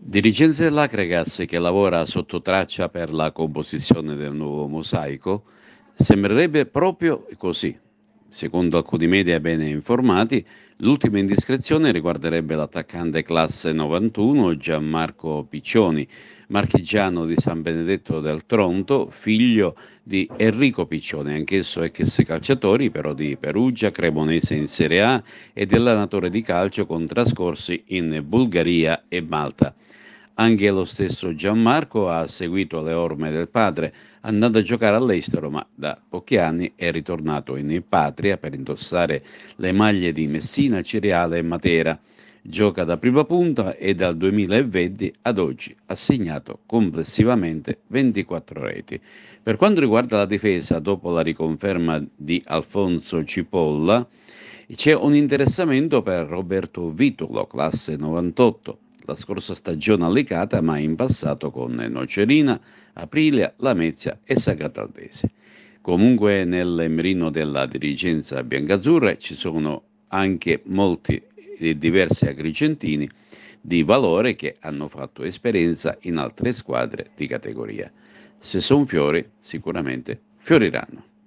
Dirigenza dell'Acregas, che lavora sotto traccia per la composizione del nuovo mosaico, sembrerebbe proprio così. Secondo alcuni media bene informati, l'ultima indiscrezione riguarderebbe l'attaccante classe 91 Gianmarco Piccioni, marchigiano di San Benedetto del Tronto, figlio di Enrico Piccioni, anch'esso ex calciatori però di Perugia, Cremonese in Serie A e dell'allenatore di calcio con trascorsi in Bulgaria e Malta. Anche lo stesso Gianmarco ha seguito le orme del padre, andando a giocare all'estero, ma da pochi anni è ritornato in patria per indossare le maglie di Messina, Cereale e Matera. Gioca da prima punta e dal 2020 ad oggi ha segnato complessivamente 24 reti. Per quanto riguarda la difesa, dopo la riconferma di Alfonso Cipolla, c'è un interessamento per Roberto Vitolo, classe 98 la scorsa stagione allicata, ma in passato con Nocerina, Aprilia, Lamezia e Sagataldese. Comunque nel mirino della dirigenza biancazzurra ci sono anche molti e diversi agrigentini di valore che hanno fatto esperienza in altre squadre di categoria. Se sono fiori, sicuramente fioriranno.